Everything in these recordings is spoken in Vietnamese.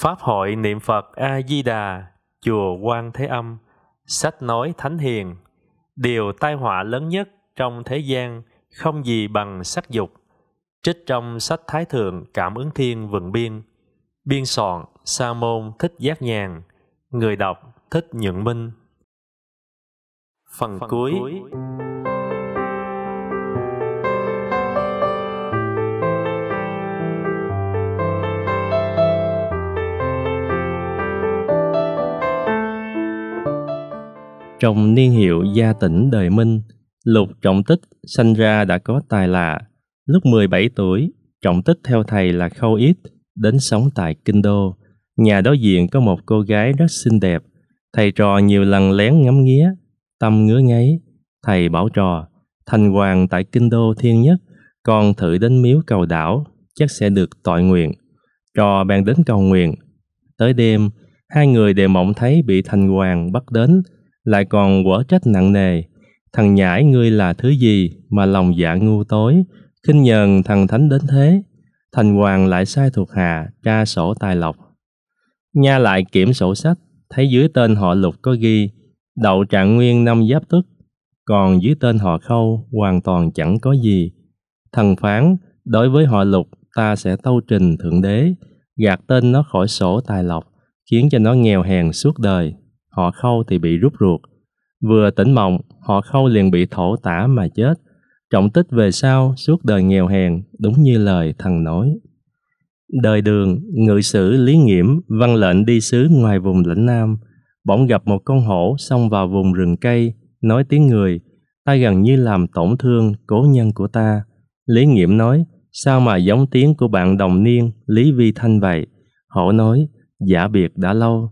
Pháp hội niệm Phật A Di Đà, chùa Quan Thế Âm, sách nói thánh hiền. Điều tai họa lớn nhất trong thế gian không gì bằng sắc dục. Trích trong sách Thái thượng Cảm ứng Thiên Vườn Biên. Biên soạn Sa môn Thích Giác Nhàn, người đọc Thích Nhượng Minh. Phần, Phần cuối, cuối. Trong niên hiệu gia tỉnh đời Minh, Lục Trọng Tích sanh ra đã có tài lạ. Lúc 17 tuổi, Trọng Tích theo thầy là Khâu Ít đến sống tại Kinh Đô. Nhà đối diện có một cô gái rất xinh đẹp. Thầy trò nhiều lần lén ngắm nghía, tâm ngứa ngáy. Thầy bảo trò, thành hoàng tại Kinh Đô Thiên Nhất, còn thử đến miếu cầu đảo, chắc sẽ được tội nguyện. Trò bèn đến cầu nguyện. Tới đêm, hai người đều mộng thấy bị thành hoàng bắt đến, lại còn quở trách nặng nề. Thằng nhãi ngươi là thứ gì mà lòng dạ ngu tối, khinh nhờn thằng thánh đến thế. Thành hoàng lại sai thuộc hạ tra sổ tài lộc. Nha lại kiểm sổ sách, thấy dưới tên họ lục có ghi đậu trạng nguyên năm giáp tức, còn dưới tên họ khâu hoàn toàn chẳng có gì. Thần phán, đối với họ lục ta sẽ tâu trình thượng đế, gạt tên nó khỏi sổ tài lộc, khiến cho nó nghèo hèn suốt đời họ khâu thì bị rút ruột. Vừa tỉnh mộng, họ khâu liền bị thổ tả mà chết. Trọng tích về sau, suốt đời nghèo hèn, đúng như lời thần nói. Đời đường, ngự sử Lý Nghiễm văn lệnh đi sứ ngoài vùng lãnh Nam, bỗng gặp một con hổ xông vào vùng rừng cây, nói tiếng người, ta gần như làm tổn thương cố nhân của ta. Lý Nghiễm nói, sao mà giống tiếng của bạn đồng niên Lý Vi Thanh vậy? Hổ nói, giả biệt đã lâu,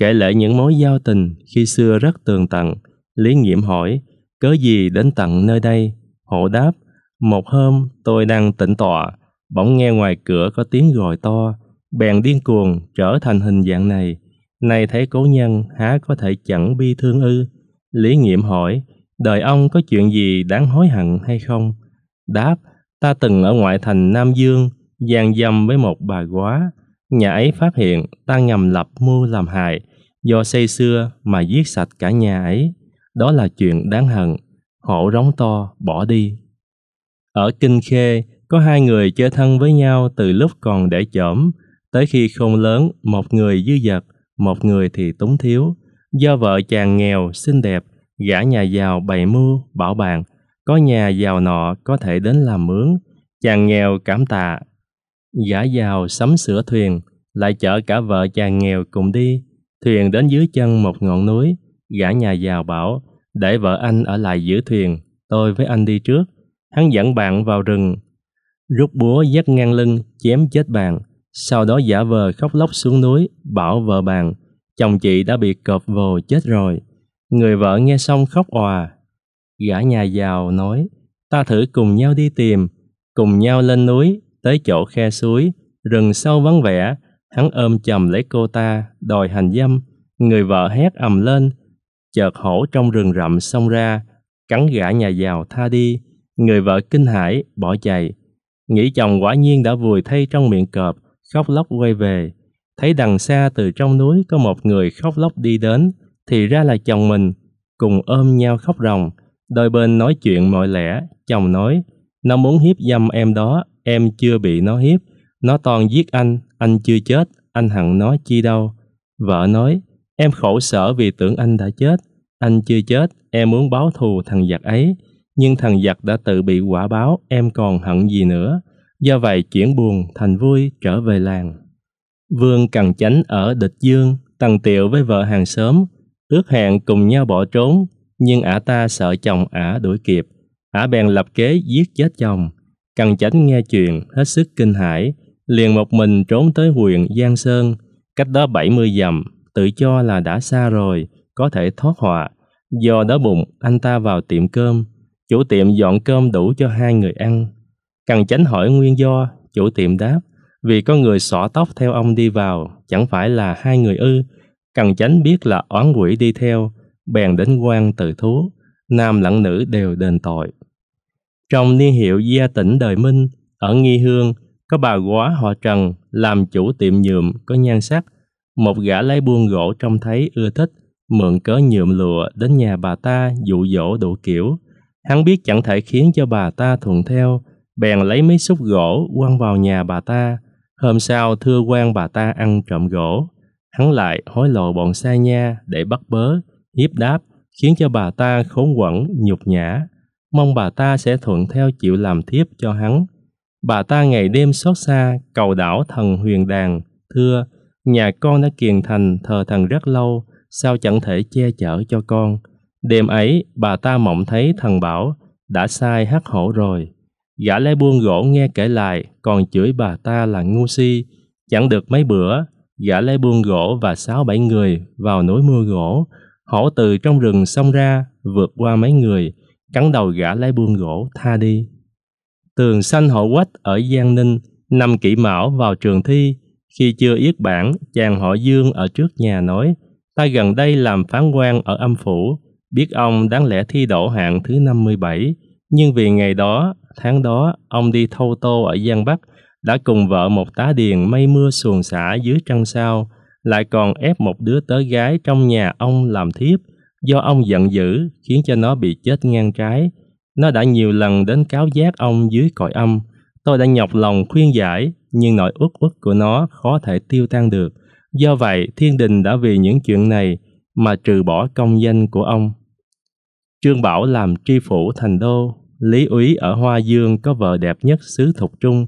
Kể lại những mối giao tình khi xưa rất tường tận, Lý Nghiệm hỏi, cớ gì đến tận nơi đây? Hộ đáp, một hôm tôi đang tĩnh tọa, bỗng nghe ngoài cửa có tiếng gọi to, bèn điên cuồng trở thành hình dạng này. Nay thấy cố nhân há có thể chẳng bi thương ư? Lý Nghiệm hỏi, đời ông có chuyện gì đáng hối hận hay không? Đáp, ta từng ở ngoại thành Nam Dương, gian dâm với một bà quá. Nhà ấy phát hiện ta ngầm lập mưu làm hại, do say xưa mà giết sạch cả nhà ấy, đó là chuyện đáng hận. Hổ rống to, bỏ đi. Ở Kinh Khê, có hai người chơi thân với nhau từ lúc còn để chổm, tới khi không lớn, một người dư dật, một người thì túng thiếu. Do vợ chàng nghèo, xinh đẹp, gã nhà giàu bày mưu, bảo bàn, có nhà giàu nọ có thể đến làm mướn, chàng nghèo cảm tạ. Gã giàu sắm sửa thuyền, lại chở cả vợ chàng nghèo cùng đi, Thuyền đến dưới chân một ngọn núi, gã nhà giàu bảo, để vợ anh ở lại giữ thuyền, tôi với anh đi trước. Hắn dẫn bạn vào rừng, rút búa dắt ngang lưng, chém chết bạn. Sau đó giả vờ khóc lóc xuống núi, bảo vợ bạn, chồng chị đã bị cọp vồ chết rồi. Người vợ nghe xong khóc òa. Gã nhà giàu nói, ta thử cùng nhau đi tìm, cùng nhau lên núi, tới chỗ khe suối, rừng sâu vắng vẻ, Hắn ôm chầm lấy cô ta, đòi hành dâm, người vợ hét ầm lên. Chợt hổ trong rừng rậm xông ra, cắn gã nhà giàu tha đi. Người vợ kinh hãi, bỏ chạy. Nghĩ chồng quả nhiên đã vùi thay trong miệng cọp, khóc lóc quay về. Thấy đằng xa từ trong núi có một người khóc lóc đi đến, thì ra là chồng mình, cùng ôm nhau khóc ròng. Đôi bên nói chuyện mọi lẽ, chồng nói, nó muốn hiếp dâm em đó, em chưa bị nó hiếp, nó toàn giết anh, anh chưa chết, anh hận nó chi đâu. Vợ nói, em khổ sở vì tưởng anh đã chết. Anh chưa chết, em muốn báo thù thằng giặc ấy. Nhưng thằng giặc đã tự bị quả báo, em còn hận gì nữa. Do vậy chuyển buồn thành vui trở về làng. Vương Cằn Chánh ở Địch Dương, tần tiệu với vợ hàng xóm, ước hẹn cùng nhau bỏ trốn, nhưng ả ta sợ chồng ả đuổi kịp. Ả bèn lập kế giết chết chồng. Cằn Chánh nghe chuyện hết sức kinh hãi, liền một mình trốn tới huyện Giang Sơn, cách đó 70 dặm, tự cho là đã xa rồi, có thể thoát họa. Do đó bụng, anh ta vào tiệm cơm, chủ tiệm dọn cơm đủ cho hai người ăn. Cần tránh hỏi nguyên do, chủ tiệm đáp, vì có người xỏ tóc theo ông đi vào, chẳng phải là hai người ư. Cần tránh biết là oán quỷ đi theo, bèn đến quan tự thú, nam lẫn nữ đều đền tội. Trong niên hiệu gia tỉnh đời Minh, ở Nghi Hương, có bà quá họ Trần làm chủ tiệm nhuộm có nhan sắc. Một gã lấy buôn gỗ trông thấy ưa thích, mượn cớ nhuộm lụa đến nhà bà ta dụ dỗ đủ kiểu. Hắn biết chẳng thể khiến cho bà ta thuận theo, bèn lấy mấy xúc gỗ quăng vào nhà bà ta. Hôm sau thưa quan bà ta ăn trộm gỗ. Hắn lại hối lộ bọn sa nha để bắt bớ, hiếp đáp, khiến cho bà ta khốn quẩn, nhục nhã. Mong bà ta sẽ thuận theo chịu làm thiếp cho hắn. Bà ta ngày đêm xót xa cầu đảo thần huyền đàn, thưa, nhà con đã kiền thành thờ thần rất lâu, sao chẳng thể che chở cho con. Đêm ấy, bà ta mộng thấy thần bảo, đã sai hắc hổ rồi. Gã lái buôn gỗ nghe kể lại, còn chửi bà ta là ngu si. Chẳng được mấy bữa, gã lái buôn gỗ và sáu bảy người vào nối mưa gỗ. Hổ từ trong rừng xông ra, vượt qua mấy người, cắn đầu gã lái buôn gỗ tha đi. Tường Xanh họ quách ở Giang Ninh, năm kỷ mão vào trường thi. Khi chưa yết bản, chàng họ Dương ở trước nhà nói, ta gần đây làm phán quan ở âm phủ, biết ông đáng lẽ thi đỗ hạng thứ 57, nhưng vì ngày đó, tháng đó, ông đi thâu tô ở Giang Bắc, đã cùng vợ một tá điền mây mưa xuồng xả dưới trăng sao, lại còn ép một đứa tớ gái trong nhà ông làm thiếp, do ông giận dữ khiến cho nó bị chết ngang trái. Nó đã nhiều lần đến cáo giác ông dưới cõi âm. Tôi đã nhọc lòng khuyên giải, nhưng nỗi uất uất của nó khó thể tiêu tan được. Do vậy, thiên đình đã vì những chuyện này mà trừ bỏ công danh của ông. Trương Bảo làm tri phủ thành đô, Lý Úy ở Hoa Dương có vợ đẹp nhất xứ Thục Trung.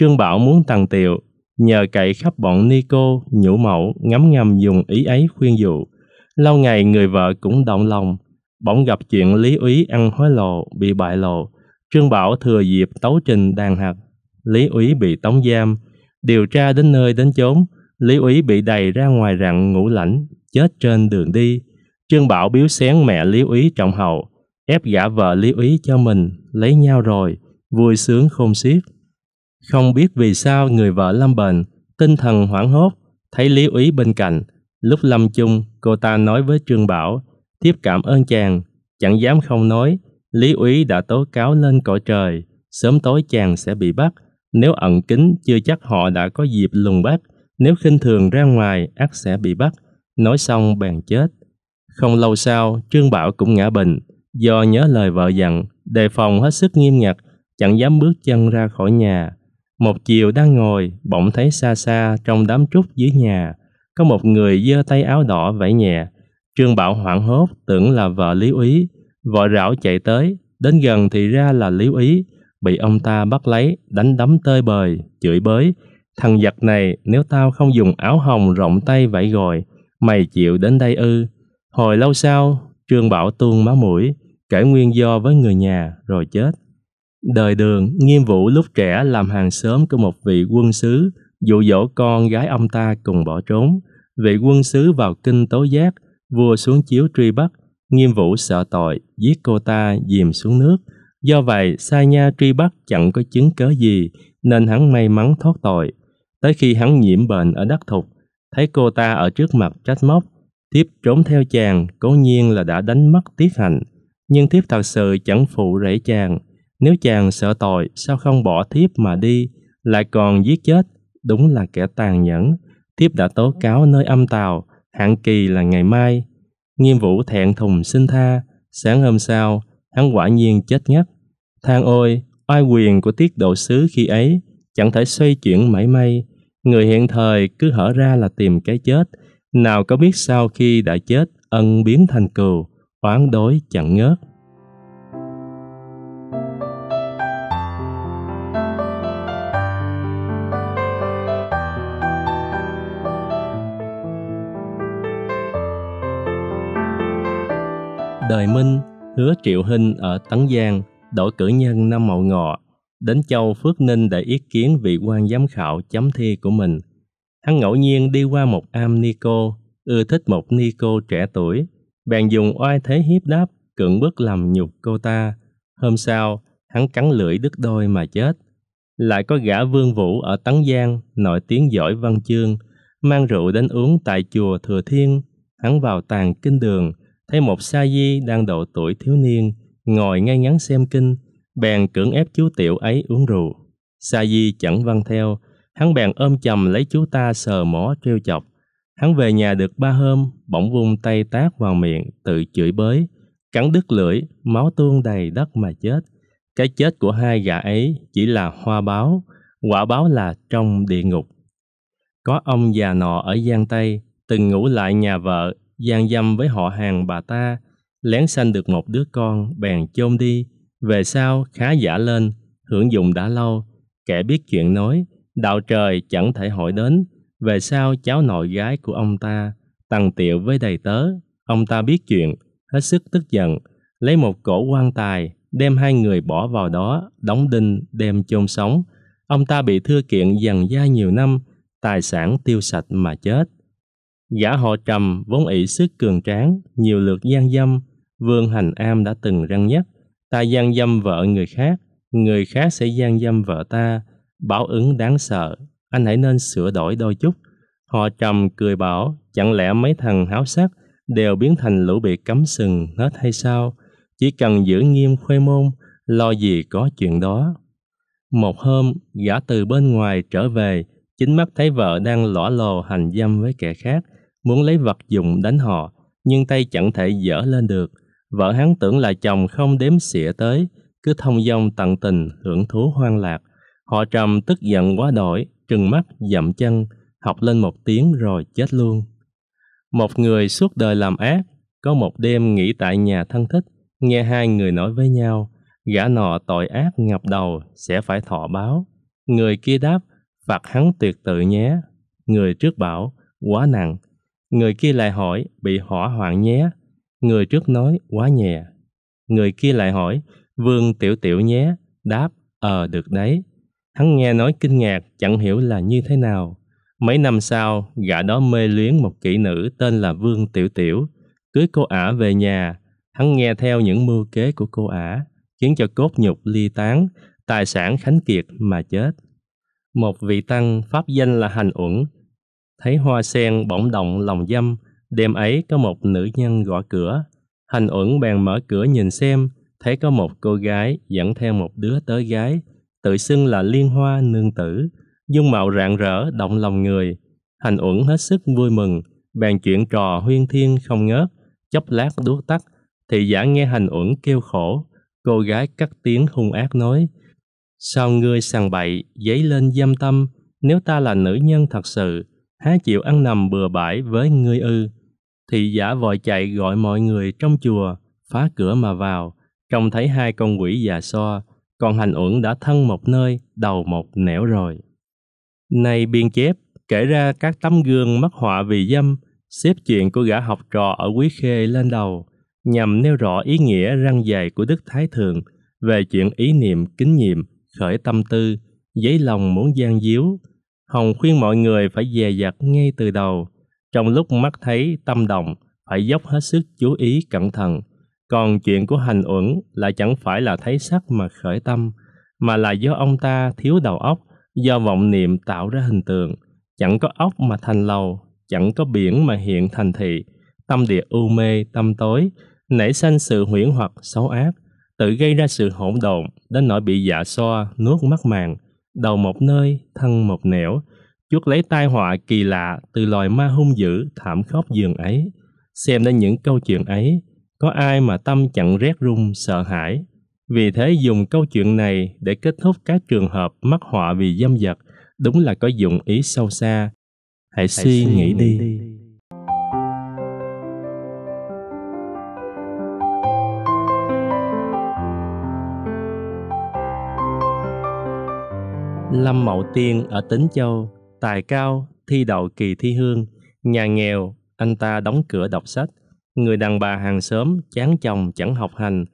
Trương Bảo muốn tàng tiệu, nhờ cậy khắp bọn ni cô, nhũ mẫu, ngấm ngầm dùng ý ấy khuyên dụ. Lâu ngày người vợ cũng động lòng, bỗng gặp chuyện Lý Úy ăn hối lộ, bị bại lộ. Trương Bảo thừa dịp tấu trình đàn hạt, Lý Úy bị tống giam. Điều tra đến nơi đến chốn, Lý Úy bị đầy ra ngoài rặng ngủ lãnh, chết trên đường đi. Trương Bảo biếu xén mẹ Lý Úy trọng hậu, ép gả vợ Lý Úy cho mình, lấy nhau rồi, vui sướng khôn xiết. Không biết vì sao người vợ lâm bệnh, tinh thần hoảng hốt, thấy Lý Úy bên cạnh. Lúc lâm chung, cô ta nói với Trương Bảo – Thiếp cảm ơn chàng, chẳng dám không nói, Lý úy đã tố cáo lên cõi trời, sớm tối chàng sẽ bị bắt, nếu ẩn kín chưa chắc họ đã có dịp lùng bắt, nếu khinh thường ra ngoài ắt sẽ bị bắt, nói xong bèn chết. Không lâu sau, Trương Bảo cũng ngã bệnh, do nhớ lời vợ dặn, đề phòng hết sức nghiêm ngặt, chẳng dám bước chân ra khỏi nhà. Một chiều đang ngồi, bỗng thấy xa xa trong đám trúc dưới nhà, có một người giơ tay áo đỏ vẫy nhẹ, Trương Bảo hoảng hốt tưởng là vợ Lý Úy, vội rảo chạy tới, đến gần thì ra là Lý Úy, bị ông ta bắt lấy, đánh đấm tơi bời, chửi bới. Thằng giặc này, nếu tao không dùng áo hồng rộng tay vẫy gọi, mày chịu đến đây ư. Hồi lâu sau, Trương Bảo tuôn má mũi, kể nguyên do với người nhà rồi chết. Đời đường, nghiêm vũ lúc trẻ làm hàng xóm của một vị quân sứ, dụ dỗ con gái ông ta cùng bỏ trốn. Vị quân sứ vào kinh tố giác, vua xuống chiếu truy bắt, nghiêm vũ sợ tội, giết cô ta dìm xuống nước. Do vậy, Sa Nha truy bắt chẳng có chứng cớ gì, nên hắn may mắn thoát tội. Tới khi hắn nhiễm bệnh ở đất thục, thấy cô ta ở trước mặt trách móc, tiếp trốn theo chàng, cố nhiên là đã đánh mất tiết hạnh. Nhưng thiếp thật sự chẳng phụ rễ chàng. Nếu chàng sợ tội, sao không bỏ thiếp mà đi, lại còn giết chết, đúng là kẻ tàn nhẫn. Thiếp đã tố cáo nơi âm tàu, hạn kỳ là ngày mai. Nghiêm vũ thẹn thùng xin tha, sáng hôm sau, hắn quả nhiên chết ngất. Than ôi, oai quyền của tiết độ sứ khi ấy chẳng thể xoay chuyển mãi may. Người hiện thời cứ hở ra là tìm cái chết, nào có biết sau khi đã chết ân biến thành cừu, oán đối chẳng ngớt. Đời Minh, hứa Triệu hình ở Tấn Giang, đổi cử nhân năm Mậu Ngọ, đến Châu Phước Ninh để ý kiến vị quan giám khảo chấm thi của mình. Hắn ngẫu nhiên đi qua một am ni cô, ưa thích một ni cô trẻ tuổi, bèn dùng oai thế hiếp đáp, cưỡng bức làm nhục cô ta. Hôm sau, hắn cắn lưỡi đứt đôi mà chết. Lại có gã Vương Vũ ở Tấn Giang, nổi tiếng giỏi văn chương, mang rượu đến uống tại chùa Thừa Thiên, hắn vào tàn kinh đường, thấy một sa di đang độ tuổi thiếu niên ngồi ngay ngắn xem kinh bèn cưỡng ép chú tiểu ấy uống rượu sa di chẳng vâng theo hắn bèn ôm chầm lấy chú ta sờ mó trêu chọc hắn về nhà được ba hôm bỗng vung tay tát vào miệng tự chửi bới cắn đứt lưỡi máu tuôn đầy đất mà chết cái chết của hai gã ấy chỉ là hoa báo quả báo là trong địa ngục có ông già nọ ở giang tây từng ngủ lại nhà vợ gian dâm với họ hàng bà ta, lén sanh được một đứa con, bèn chôn đi. Về sau khá giả lên, hưởng dụng đã lâu, kẻ biết chuyện nói, đạo trời chẳng thể hỏi đến. Về sau cháu nội gái của ông ta, tằng tiệu với đầy tớ, ông ta biết chuyện, hết sức tức giận, lấy một cổ quan tài, đem hai người bỏ vào đó, đóng đinh, đem chôn sống. Ông ta bị thưa kiện dằn da nhiều năm, tài sản tiêu sạch mà chết. Gã họ trầm vốn ỷ sức cường tráng, nhiều lượt gian dâm, Vương Hành Am đã từng răng nhắc, ta gian dâm vợ người khác, người khác sẽ gian dâm vợ ta, báo ứng đáng sợ, anh hãy nên sửa đổi đôi chút. Họ trầm cười bảo, chẳng lẽ mấy thằng háo sắc đều biến thành lũ bị cấm sừng hết hay sao? Chỉ cần giữ nghiêm khuê môn, lo gì có chuyện đó. Một hôm, gã từ bên ngoài trở về, chính mắt thấy vợ đang lõa lồ hành dâm với kẻ khác, muốn lấy vật dụng đánh họ, nhưng tay chẳng thể dở lên được. Vợ hắn tưởng là chồng không đếm xỉa tới, cứ thông dong tận tình hưởng thú hoang lạc. Họ trầm tức giận quá đổi, trừng mắt, dậm chân, học lên một tiếng rồi chết luôn. Một người suốt đời làm ác, có một đêm nghỉ tại nhà thân thích, nghe hai người nói với nhau, gã nọ tội ác ngập đầu sẽ phải thọ báo. Người kia đáp, phạt hắn tuyệt tự nhé. Người trước bảo, quá nặng, Người kia lại hỏi bị hỏa hoạn nhé. Người trước nói quá nhẹ. Người kia lại hỏi vương tiểu tiểu nhé. Đáp ờ được đấy. Hắn nghe nói kinh ngạc chẳng hiểu là như thế nào. Mấy năm sau, gã đó mê luyến một kỹ nữ tên là Vương Tiểu Tiểu, cưới cô ả về nhà. Hắn nghe theo những mưu kế của cô ả, khiến cho cốt nhục ly tán, tài sản khánh kiệt mà chết. Một vị tăng pháp danh là Hành Uẩn thấy hoa sen bỗng động lòng dâm, đêm ấy có một nữ nhân gõ cửa. Hành uẩn bèn mở cửa nhìn xem, thấy có một cô gái dẫn theo một đứa tớ gái, tự xưng là Liên Hoa Nương Tử, dung mạo rạng rỡ, động lòng người. Hành uẩn hết sức vui mừng, bàn chuyện trò huyên thiên không ngớt, chốc lát đuốc tắt, thì giả nghe hành uẩn kêu khổ, cô gái cắt tiếng hung ác nói, Sao ngươi sàng bậy, dấy lên dâm tâm, nếu ta là nữ nhân thật sự, há chịu ăn nằm bừa bãi với ngươi ư. thì giả vội chạy gọi mọi người trong chùa, phá cửa mà vào, trông thấy hai con quỷ già so, còn hành uẩn đã thân một nơi, đầu một nẻo rồi. Này biên chép, kể ra các tấm gương mắc họa vì dâm, xếp chuyện của gã học trò ở Quý Khê lên đầu, nhằm nêu rõ ý nghĩa răng dày của Đức Thái Thượng về chuyện ý niệm kính nhiệm, khởi tâm tư, giấy lòng muốn gian díu, Hồng khuyên mọi người phải dè dặt ngay từ đầu. Trong lúc mắt thấy tâm động, phải dốc hết sức chú ý cẩn thận. Còn chuyện của hành uẩn là chẳng phải là thấy sắc mà khởi tâm, mà là do ông ta thiếu đầu óc, do vọng niệm tạo ra hình tượng. Chẳng có óc mà thành lầu, chẳng có biển mà hiện thành thị. Tâm địa u mê, tâm tối, nảy sinh sự huyễn hoặc xấu ác, tự gây ra sự hỗn độn đến nỗi bị dạ xoa, nuốt mắt màng, đầu một nơi, thân một nẻo, chuốc lấy tai họa kỳ lạ từ loài ma hung dữ thảm khốc giường ấy. Xem đến những câu chuyện ấy, có ai mà tâm chẳng rét run sợ hãi. Vì thế dùng câu chuyện này để kết thúc các trường hợp mắc họa vì dâm vật đúng là có dụng ý sâu xa. Hãy, Hãy suy nghĩ đi. đi. Lâm Mậu Tiên ở Tính Châu, tài cao, thi đậu kỳ thi hương, nhà nghèo, anh ta đóng cửa đọc sách. Người đàn bà hàng xóm chán chồng chẳng học hành,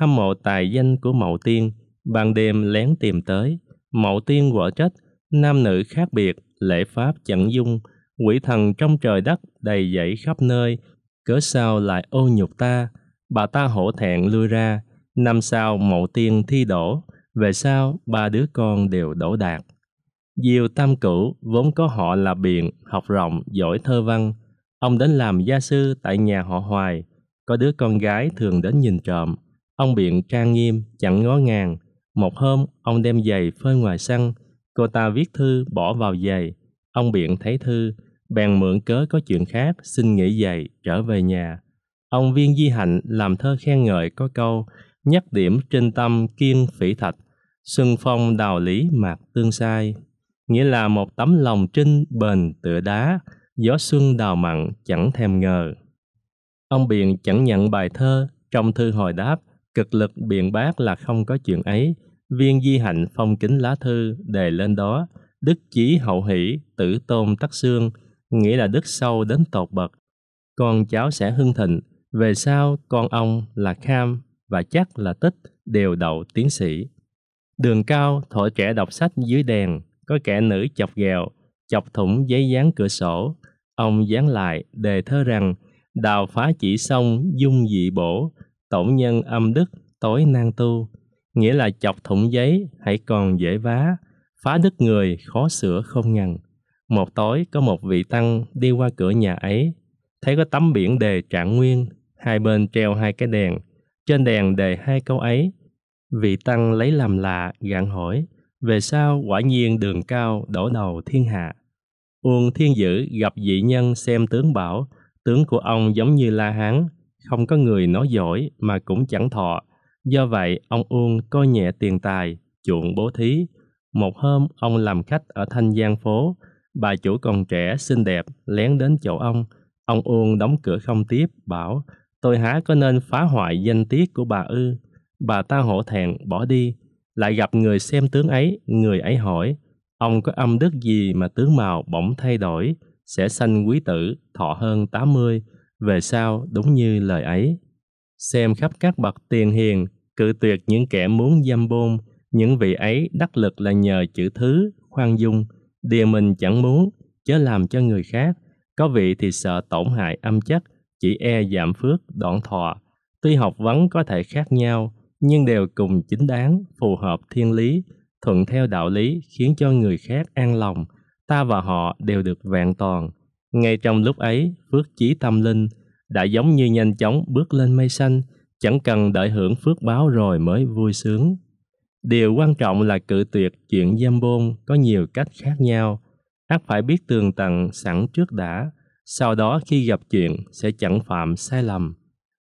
hâm mộ tài danh của Mậu Tiên, ban đêm lén tìm tới. Mậu Tiên vợ trách, nam nữ khác biệt, lễ pháp chẳng dung, quỷ thần trong trời đất đầy dẫy khắp nơi, cớ sao lại ô nhục ta? Bà ta hổ thẹn lui ra, năm sau Mậu Tiên thi đổ, về sau, ba đứa con đều đỗ đạt. Diêu Tam Cửu vốn có họ là Biện, học rộng, giỏi thơ văn. Ông đến làm gia sư tại nhà họ Hoài. Có đứa con gái thường đến nhìn trộm. Ông Biện trang nghiêm, chẳng ngó ngàng. Một hôm, ông đem giày phơi ngoài sân. Cô ta viết thư bỏ vào giày. Ông Biện thấy thư, bèn mượn cớ có chuyện khác, xin nghỉ giày, trở về nhà. Ông Viên Di Hạnh làm thơ khen ngợi có câu nhắc điểm trên tâm kiên phỉ thạch Xuân phong đào lý mạc tương sai, nghĩa là một tấm lòng trinh bền tựa đá, gió xuân đào mặn chẳng thèm ngờ. Ông Biện chẳng nhận bài thơ, trong thư hồi đáp, cực lực biện bác là không có chuyện ấy, viên di hạnh phong kính lá thư đề lên đó, đức chí hậu hỷ, tử tôn tắc xương, nghĩa là đức sâu đến tột bậc. Con cháu sẽ hưng thịnh, về sau con ông là Kham và chắc là Tích đều đậu tiến sĩ. Đường cao, thọ trẻ đọc sách dưới đèn, có kẻ nữ chọc ghẹo, chọc thủng giấy dán cửa sổ. Ông dán lại, đề thơ rằng, đào phá chỉ xong, dung dị bổ, tổng nhân âm đức, tối nan tu. Nghĩa là chọc thủng giấy, hãy còn dễ vá, phá đức người, khó sửa không ngần. Một tối có một vị tăng đi qua cửa nhà ấy, thấy có tấm biển đề trạng nguyên, hai bên treo hai cái đèn, trên đèn đề hai câu ấy, Vị tăng lấy làm lạ, gạn hỏi, về sao quả nhiên đường cao đổ đầu thiên hạ. Uông Thiên Dữ gặp dị nhân xem tướng bảo, tướng của ông giống như La Hán, không có người nói giỏi mà cũng chẳng thọ. Do vậy, ông Uông coi nhẹ tiền tài, chuộng bố thí. Một hôm, ông làm khách ở Thanh Giang phố, bà chủ còn trẻ xinh đẹp lén đến chỗ ông. Ông Uông đóng cửa không tiếp, bảo, tôi há có nên phá hoại danh tiết của bà ư? bà ta hổ thẹn bỏ đi, lại gặp người xem tướng ấy, người ấy hỏi, ông có âm đức gì mà tướng màu bỗng thay đổi, sẽ sanh quý tử, thọ hơn tám mươi? về sau đúng như lời ấy. Xem khắp các bậc tiền hiền, cự tuyệt những kẻ muốn dâm bôn, những vị ấy đắc lực là nhờ chữ thứ, khoan dung, điều mình chẳng muốn, chớ làm cho người khác. Có vị thì sợ tổn hại âm chất, chỉ e giảm phước, đoạn thọ. Tuy học vấn có thể khác nhau, nhưng đều cùng chính đáng, phù hợp thiên lý, thuận theo đạo lý khiến cho người khác an lòng, ta và họ đều được vẹn toàn. Ngay trong lúc ấy, phước chí tâm linh đã giống như nhanh chóng bước lên mây xanh, chẳng cần đợi hưởng phước báo rồi mới vui sướng. Điều quan trọng là cự tuyệt chuyện giam bôn có nhiều cách khác nhau. Ác phải biết tường tận sẵn trước đã, sau đó khi gặp chuyện sẽ chẳng phạm sai lầm.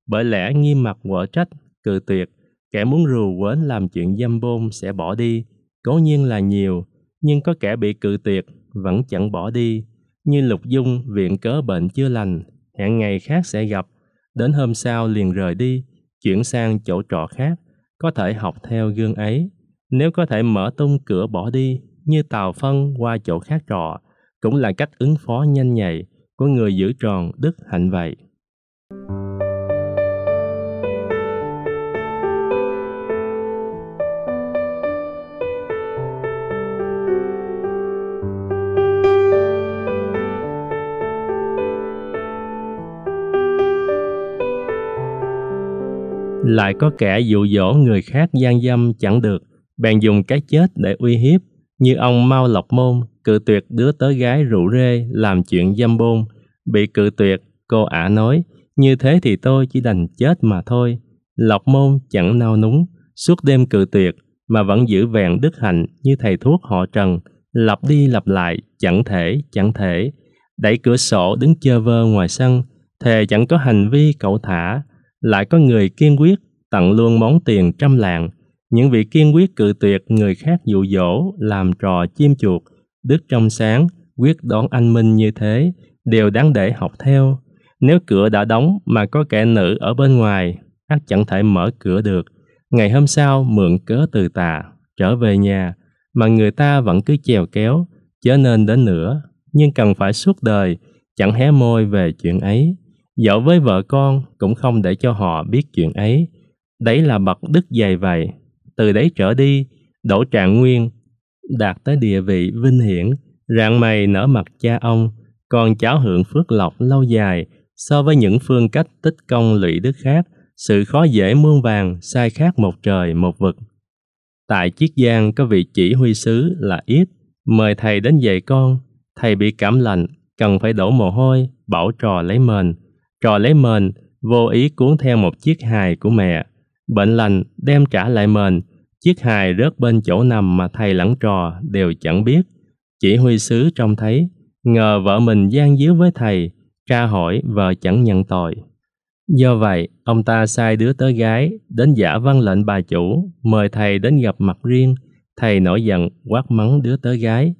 Bởi lẽ nghiêm mặt quở trách, cự tuyệt Kẻ muốn rù quến làm chuyện dâm bôn sẽ bỏ đi, cố nhiên là nhiều, nhưng có kẻ bị cự tuyệt vẫn chẳng bỏ đi. Như Lục Dung viện cớ bệnh chưa lành, hẹn ngày khác sẽ gặp, đến hôm sau liền rời đi, chuyển sang chỗ trọ khác, có thể học theo gương ấy. Nếu có thể mở tung cửa bỏ đi, như tàu Phân qua chỗ khác trọ, cũng là cách ứng phó nhanh nhạy của người giữ tròn đức hạnh vậy. lại có kẻ dụ dỗ người khác gian dâm chẳng được, bèn dùng cái chết để uy hiếp, như ông Mao Lộc Môn cự tuyệt đứa tớ gái rượu rê làm chuyện dâm bôn, bị cự tuyệt, cô ả nói, như thế thì tôi chỉ đành chết mà thôi. Lộc Môn chẳng nao núng, suốt đêm cự tuyệt mà vẫn giữ vẹn đức hạnh như thầy thuốc họ Trần, lặp đi lặp lại, chẳng thể, chẳng thể. Đẩy cửa sổ đứng chơ vơ ngoài sân, thề chẳng có hành vi cậu thả, lại có người kiên quyết tặng luôn món tiền trăm lạng những vị kiên quyết cự tuyệt người khác dụ dỗ làm trò chim chuột đức trong sáng quyết đoán anh minh như thế đều đáng để học theo nếu cửa đã đóng mà có kẻ nữ ở bên ngoài ắt chẳng thể mở cửa được ngày hôm sau mượn cớ từ tà trở về nhà mà người ta vẫn cứ chèo kéo chớ nên đến nữa nhưng cần phải suốt đời chẳng hé môi về chuyện ấy dẫu với vợ con cũng không để cho họ biết chuyện ấy. Đấy là bậc đức dày vậy. Từ đấy trở đi, đổ Trạng Nguyên đạt tới địa vị vinh hiển, rạng mày nở mặt cha ông, còn cháu hưởng phước lộc lâu dài so với những phương cách tích công lụy đức khác, sự khó dễ muôn vàng sai khác một trời một vực. Tại Chiết Giang có vị chỉ huy sứ là Yết, mời thầy đến dạy con, thầy bị cảm lạnh, cần phải đổ mồ hôi, bảo trò lấy mền, Trò lấy mền, vô ý cuốn theo một chiếc hài của mẹ. Bệnh lành đem trả lại mền, chiếc hài rớt bên chỗ nằm mà thầy lẫn trò đều chẳng biết. Chỉ huy sứ trông thấy, ngờ vợ mình gian díu với thầy, tra hỏi vợ chẳng nhận tội. Do vậy, ông ta sai đứa tới gái đến giả văn lệnh bà chủ, mời thầy đến gặp mặt riêng. Thầy nổi giận quát mắng đứa tớ gái.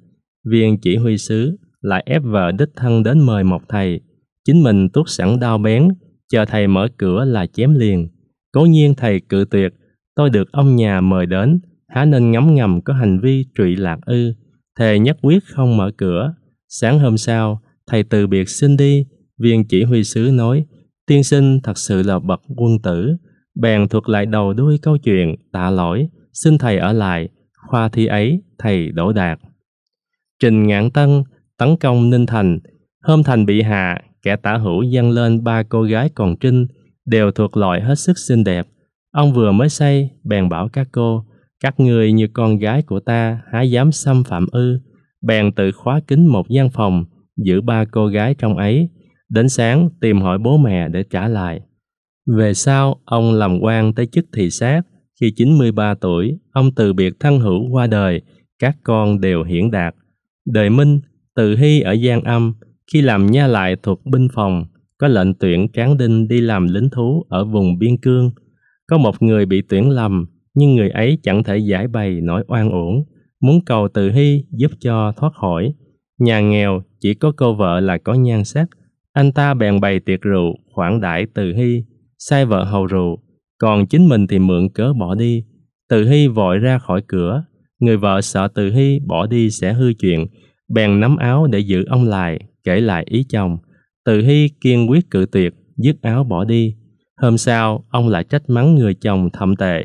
Viên chỉ huy sứ lại ép vợ đích thân đến mời một thầy Chính mình tuốt sẵn đau bén, chờ thầy mở cửa là chém liền. Cố nhiên thầy cự tuyệt, tôi được ông nhà mời đến, há nên ngấm ngầm có hành vi trụy lạc ư. thầy nhất quyết không mở cửa. Sáng hôm sau, thầy từ biệt xin đi, viên chỉ huy sứ nói, tiên sinh thật sự là bậc quân tử. Bèn thuật lại đầu đuôi câu chuyện, tạ lỗi, xin thầy ở lại, khoa thi ấy, thầy đổ đạt. Trình Ngạn Tân tấn công Ninh Thành. Hôm Thành bị hạ, kẻ tả hữu dâng lên ba cô gái còn trinh đều thuộc loại hết sức xinh đẹp. Ông vừa mới say, bèn bảo các cô, các người như con gái của ta há dám xâm phạm ư, bèn tự khóa kín một gian phòng, giữ ba cô gái trong ấy, đến sáng tìm hỏi bố mẹ để trả lại. Về sau, ông làm quan tới chức thị sát, khi 93 tuổi, ông từ biệt thân hữu qua đời, các con đều hiển đạt. Đời Minh, từ hy ở Giang Âm, khi làm nha lại thuộc binh phòng, có lệnh tuyển Tráng Đinh đi làm lính thú ở vùng biên cương. Có một người bị tuyển lầm, nhưng người ấy chẳng thể giải bày nỗi oan uổng, muốn cầu Từ Hy giúp cho thoát khỏi. Nhà nghèo, chỉ có cô vợ là có nhan sắc. Anh ta bèn bày tiệc rượu, khoản đãi Từ Hy, sai vợ hầu rượu, còn chính mình thì mượn cớ bỏ đi. Từ Hy vội ra khỏi cửa, người vợ sợ Từ Hy bỏ đi sẽ hư chuyện, bèn nắm áo để giữ ông lại, kể lại ý chồng. Từ Hy kiên quyết cự tuyệt, dứt áo bỏ đi. Hôm sau, ông lại trách mắng người chồng thậm tệ.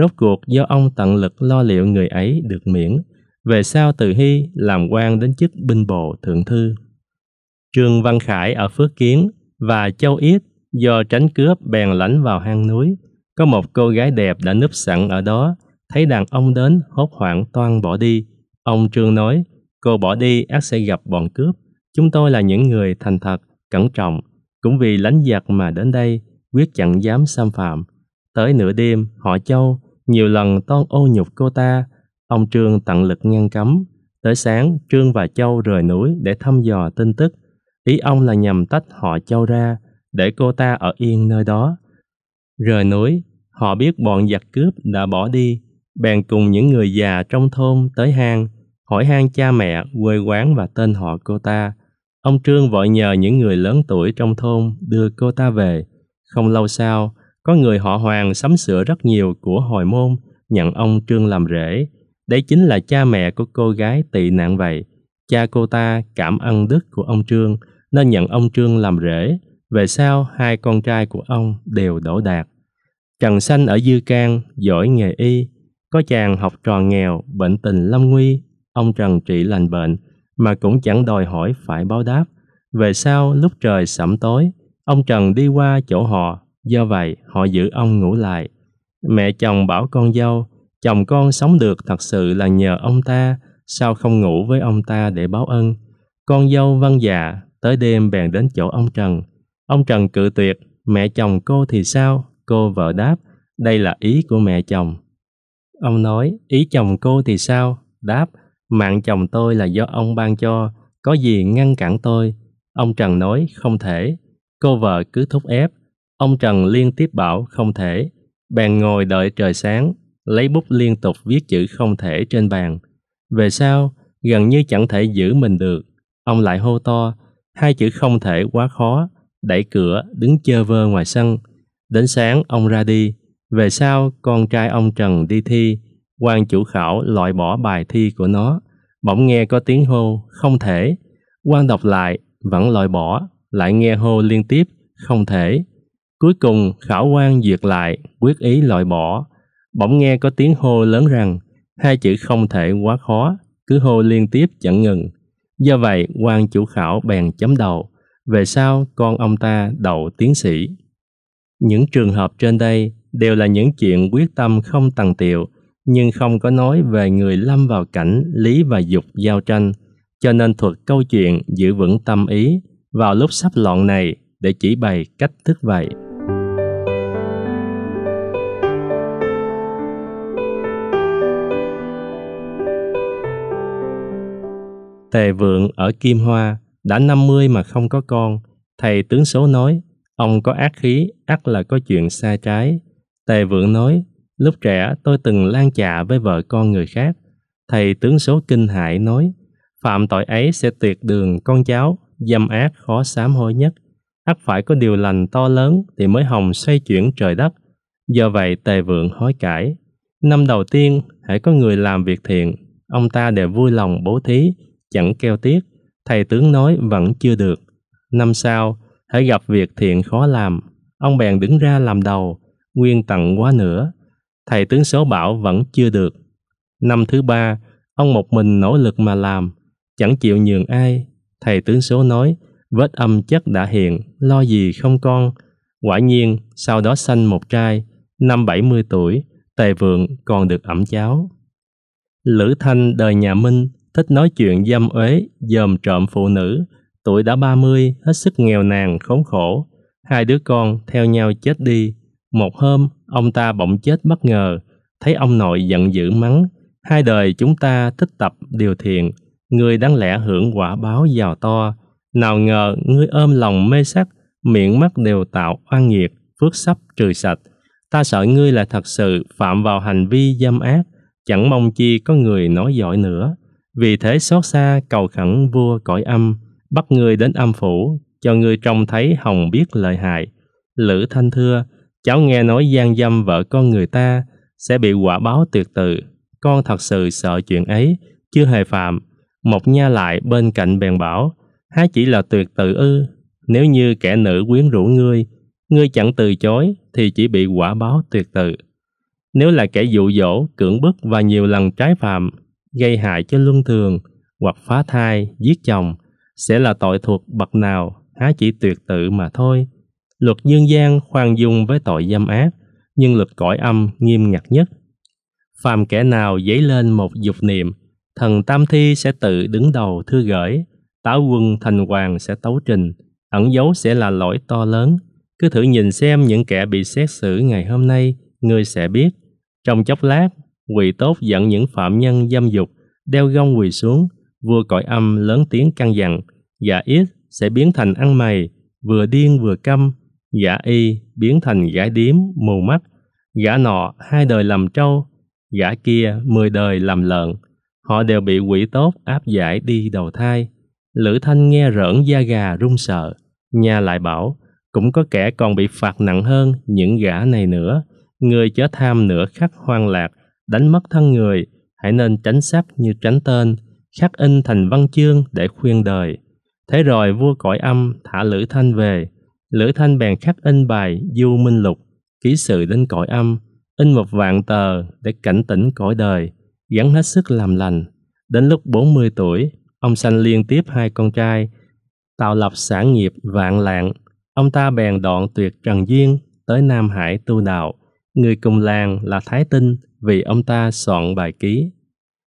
Rốt cuộc do ông tận lực lo liệu người ấy được miễn. Về sau Từ Hy làm quan đến chức binh bộ thượng thư. Trường Văn Khải ở Phước Kiến và Châu Yết do tránh cướp bèn lánh vào hang núi. Có một cô gái đẹp đã núp sẵn ở đó, thấy đàn ông đến hốt hoảng toan bỏ đi. Ông Trương nói, cô bỏ đi ác sẽ gặp bọn cướp. Chúng tôi là những người thành thật, cẩn trọng, cũng vì lánh giặc mà đến đây, quyết chẳng dám xâm phạm. Tới nửa đêm, họ Châu nhiều lần toan ô nhục cô ta, ông Trương tận lực ngăn cấm. Tới sáng, Trương và Châu rời núi để thăm dò tin tức. Ý ông là nhằm tách họ Châu ra, để cô ta ở yên nơi đó. Rời núi, họ biết bọn giặc cướp đã bỏ đi, bèn cùng những người già trong thôn tới hang, hỏi hang cha mẹ, quê quán và tên họ cô ta. Ông Trương vội nhờ những người lớn tuổi trong thôn đưa cô ta về. Không lâu sau, có người họ Hoàng sắm sửa rất nhiều của hồi môn nhận ông Trương làm rể. Đấy chính là cha mẹ của cô gái tị nạn vậy. Cha cô ta cảm ơn đức của ông Trương nên nhận ông Trương làm rể. Về sau, hai con trai của ông đều đổ đạt. Trần Sanh ở Dư Can giỏi nghề y, có chàng học trò nghèo, bệnh tình lâm nguy, ông Trần trị lành bệnh, mà cũng chẳng đòi hỏi phải báo đáp. Về sau, lúc trời sẩm tối, ông Trần đi qua chỗ họ, do vậy họ giữ ông ngủ lại. Mẹ chồng bảo con dâu, chồng con sống được thật sự là nhờ ông ta, sao không ngủ với ông ta để báo ân. Con dâu văn vâng dạ, tới đêm bèn đến chỗ ông Trần. Ông Trần cự tuyệt, mẹ chồng cô thì sao? Cô vợ đáp, đây là ý của mẹ chồng. Ông nói, ý chồng cô thì sao? Đáp, Mạng chồng tôi là do ông ban cho, có gì ngăn cản tôi? Ông Trần nói không thể. Cô vợ cứ thúc ép. Ông Trần liên tiếp bảo không thể. Bèn ngồi đợi trời sáng, lấy bút liên tục viết chữ không thể trên bàn. Về sau, gần như chẳng thể giữ mình được. Ông lại hô to, hai chữ không thể quá khó, đẩy cửa, đứng chơ vơ ngoài sân. Đến sáng ông ra đi, về sau con trai ông Trần đi thi, quan chủ khảo loại bỏ bài thi của nó bỗng nghe có tiếng hô không thể quan đọc lại vẫn loại bỏ lại nghe hô liên tiếp không thể cuối cùng khảo quan duyệt lại quyết ý loại bỏ bỗng nghe có tiếng hô lớn rằng hai chữ không thể quá khó cứ hô liên tiếp chẳng ngừng do vậy quan chủ khảo bèn chấm đầu về sau con ông ta đậu tiến sĩ những trường hợp trên đây đều là những chuyện quyết tâm không tằng tiệu nhưng không có nói về người lâm vào cảnh lý và dục giao tranh, cho nên thuật câu chuyện giữ vững tâm ý vào lúc sắp loạn này để chỉ bày cách thức vậy. Tề Vượng ở Kim Hoa đã 50 mà không có con. Thầy tướng số nói, ông có ác khí, ắt là có chuyện xa trái. Tề Vượng nói, Lúc trẻ tôi từng lan chạ với vợ con người khác. Thầy tướng số kinh hại nói, phạm tội ấy sẽ tuyệt đường con cháu, dâm ác khó sám hối nhất. ắt phải có điều lành to lớn thì mới hồng xoay chuyển trời đất. Do vậy tề vượng hối cải. Năm đầu tiên, hãy có người làm việc thiện, ông ta đều vui lòng bố thí, chẳng keo tiếc. Thầy tướng nói vẫn chưa được. Năm sau, hãy gặp việc thiện khó làm, ông bèn đứng ra làm đầu, nguyên tặng quá nữa thầy tướng số bảo vẫn chưa được. Năm thứ ba, ông một mình nỗ lực mà làm, chẳng chịu nhường ai. Thầy tướng số nói, vết âm chất đã hiện, lo gì không con. Quả nhiên, sau đó sanh một trai, năm 70 tuổi, tề vượng còn được ẩm cháo. Lữ Thanh đời nhà Minh, thích nói chuyện dâm uế, dòm trộm phụ nữ, tuổi đã 30, hết sức nghèo nàn, khốn khổ. Hai đứa con theo nhau chết đi, một hôm, ông ta bỗng chết bất ngờ, thấy ông nội giận dữ mắng, hai đời chúng ta thích tập điều thiện, người đáng lẽ hưởng quả báo giàu to, nào ngờ ngươi ôm lòng mê sắc, miệng mắt đều tạo oan nghiệt, phước sắp trừ sạch. Ta sợ ngươi là thật sự phạm vào hành vi dâm ác, chẳng mong chi có người nói giỏi nữa. Vì thế xót xa cầu khẩn vua cõi âm, bắt ngươi đến âm phủ, cho ngươi trông thấy hồng biết lợi hại. Lữ Thanh thưa, cháu nghe nói gian dâm vợ con người ta sẽ bị quả báo tuyệt tự. Con thật sự sợ chuyện ấy, chưa hề phạm. một Nha lại bên cạnh bèn bảo, há chỉ là tuyệt tự ư? Nếu như kẻ nữ quyến rũ ngươi, ngươi chẳng từ chối thì chỉ bị quả báo tuyệt tự. Nếu là kẻ dụ dỗ, cưỡng bức và nhiều lần trái phạm, gây hại cho luân thường, hoặc phá thai, giết chồng, sẽ là tội thuộc bậc nào, há chỉ tuyệt tự mà thôi luật dương gian khoan dung với tội dâm ác, nhưng luật cõi âm nghiêm ngặt nhất. Phàm kẻ nào dấy lên một dục niệm, thần Tam Thi sẽ tự đứng đầu thư gửi, táo quân thành hoàng sẽ tấu trình, ẩn dấu sẽ là lỗi to lớn. Cứ thử nhìn xem những kẻ bị xét xử ngày hôm nay, ngươi sẽ biết. Trong chốc lát, quỳ tốt dẫn những phạm nhân dâm dục, đeo gông quỳ xuống, vua cõi âm lớn tiếng căn dặn, giả dạ ít sẽ biến thành ăn mày, vừa điên vừa câm, gã y biến thành gã điếm mù mắt, gã nọ hai đời làm trâu, gã kia mười đời làm lợn. Họ đều bị quỷ tốt áp giải đi đầu thai. Lữ Thanh nghe rỡn da gà run sợ, nhà lại bảo cũng có kẻ còn bị phạt nặng hơn những gã này nữa. Người chớ tham nửa khắc hoang lạc, đánh mất thân người, hãy nên tránh sách như tránh tên, khắc in thành văn chương để khuyên đời. Thế rồi vua cõi âm thả Lữ Thanh về, Lữ Thanh bèn khắc in bài Du Minh Lục, ký sự đến cõi âm, in một vạn tờ để cảnh tỉnh cõi đời, gắn hết sức làm lành. Đến lúc 40 tuổi, ông sanh liên tiếp hai con trai, tạo lập sản nghiệp vạn lạng. Ông ta bèn đoạn tuyệt trần duyên tới Nam Hải tu đạo. Người cùng làng là Thái Tinh vì ông ta soạn bài ký.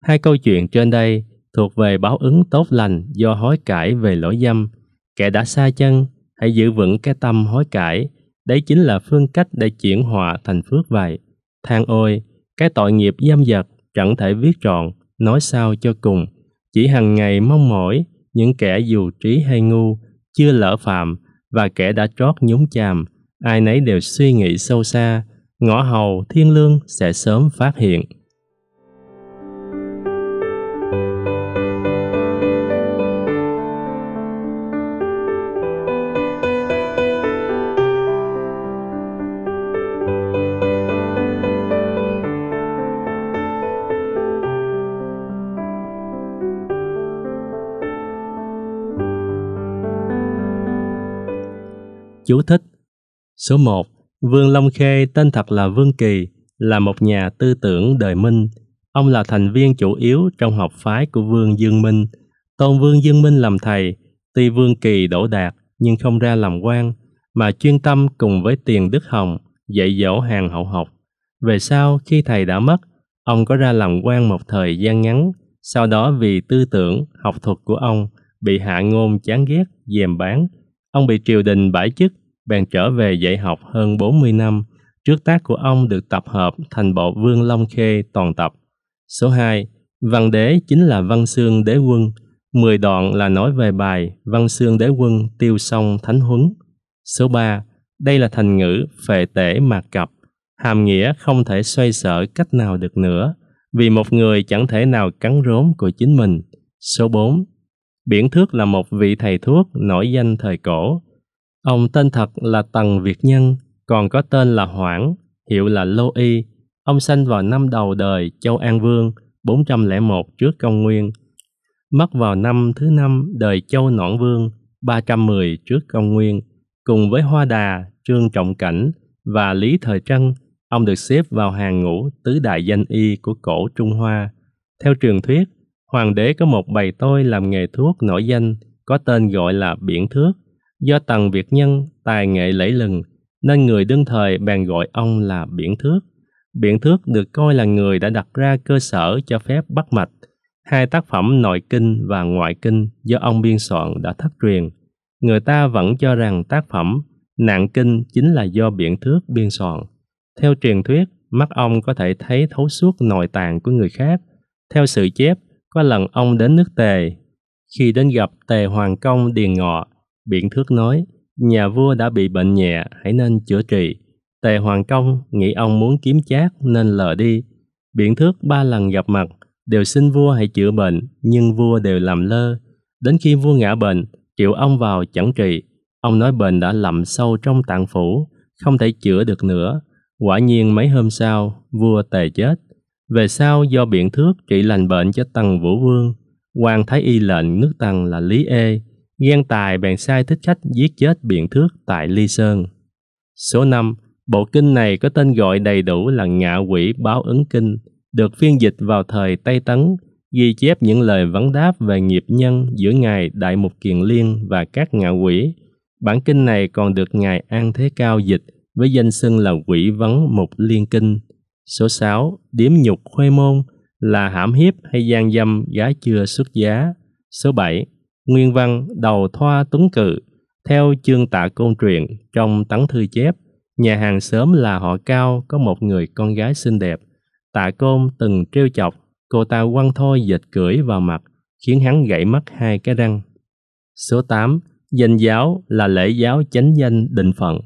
Hai câu chuyện trên đây thuộc về báo ứng tốt lành do hối cải về lỗi dâm. Kẻ đã xa chân Hãy giữ vững cái tâm hối cải. Đấy chính là phương cách để chuyển hòa thành phước vậy. Than ôi, cái tội nghiệp giam giật chẳng thể viết trọn, nói sao cho cùng. Chỉ hằng ngày mong mỏi những kẻ dù trí hay ngu, chưa lỡ phạm và kẻ đã trót nhúng chàm, ai nấy đều suy nghĩ sâu xa, ngõ hầu thiên lương sẽ sớm phát hiện. chú thích. Số 1. Vương Long Khê tên thật là Vương Kỳ, là một nhà tư tưởng đời Minh. Ông là thành viên chủ yếu trong học phái của Vương Dương Minh. Tôn Vương Dương Minh làm thầy, tuy Vương Kỳ đỗ đạt nhưng không ra làm quan, mà chuyên tâm cùng với Tiền Đức Hồng dạy dỗ hàng hậu học. Về sau, khi thầy đã mất, ông có ra làm quan một thời gian ngắn, sau đó vì tư tưởng, học thuật của ông bị hạ ngôn chán ghét, dèm bán. Ông bị triều đình bãi chức bèn trở về dạy học hơn 40 năm. Trước tác của ông được tập hợp thành bộ Vương Long Khê toàn tập. Số 2. Văn đế chính là Văn Xương Đế Quân. mười đoạn là nói về bài Văn Xương Đế Quân tiêu song thánh huấn. Số 3. Đây là thành ngữ phệ tể mạc cập. Hàm nghĩa không thể xoay sở cách nào được nữa vì một người chẳng thể nào cắn rốn của chính mình. Số 4. Biển thước là một vị thầy thuốc nổi danh thời cổ. Ông tên thật là Tần Việt Nhân, còn có tên là Hoảng, hiệu là Lô Y. Ông sanh vào năm đầu đời Châu An Vương, 401 trước công nguyên. Mất vào năm thứ năm đời Châu Nõn Vương, 310 trước công nguyên. Cùng với Hoa Đà, Trương Trọng Cảnh và Lý Thời Trân, ông được xếp vào hàng ngũ tứ đại danh y của cổ Trung Hoa. Theo trường thuyết, hoàng đế có một bầy tôi làm nghề thuốc nổi danh có tên gọi là Biển Thước – Do tầng Việt nhân, tài nghệ lẫy lừng, nên người đương thời bèn gọi ông là Biển Thước. Biển Thước được coi là người đã đặt ra cơ sở cho phép bắt mạch. Hai tác phẩm nội kinh và ngoại kinh do ông biên soạn đã thất truyền. Người ta vẫn cho rằng tác phẩm Nạn Kinh chính là do Biển Thước biên soạn. Theo truyền thuyết, mắt ông có thể thấy thấu suốt nội tạng của người khác. Theo sự chép, có lần ông đến nước Tề. Khi đến gặp Tề Hoàng Công Điền Ngọ, biện thước nói, nhà vua đã bị bệnh nhẹ, hãy nên chữa trị. Tề Hoàng Công nghĩ ông muốn kiếm chát nên lờ đi. Biện thước ba lần gặp mặt, đều xin vua hãy chữa bệnh, nhưng vua đều làm lơ. Đến khi vua ngã bệnh, triệu ông vào chẩn trị. Ông nói bệnh đã lặm sâu trong tạng phủ, không thể chữa được nữa. Quả nhiên mấy hôm sau, vua tề chết. Về sau do biện thước trị lành bệnh cho Tần Vũ Vương, quan Thái Y lệnh nước Tần là Lý Ê, Ghen Tài bèn sai thích khách giết chết biện thước tại Ly Sơn. Số 5. Bộ kinh này có tên gọi đầy đủ là Ngạ Quỷ Báo Ứng Kinh, được phiên dịch vào thời Tây Tấn, ghi chép những lời vấn đáp về nghiệp nhân giữa Ngài Đại Mục Kiền Liên và các ngạ quỷ. Bản kinh này còn được Ngài An Thế Cao dịch với danh xưng là Quỷ Vấn Mục Liên Kinh. Số 6. Điếm nhục khuê môn là hãm hiếp hay gian dâm gái chưa xuất giá. Số 7 nguyên văn đầu thoa tuấn cự theo chương tạ côn truyện trong tấn thư chép nhà hàng sớm là họ cao có một người con gái xinh đẹp tạ côn từng trêu chọc cô ta quăng thôi dịch cưỡi vào mặt khiến hắn gãy mất hai cái răng số 8 danh giáo là lễ giáo chánh danh định phận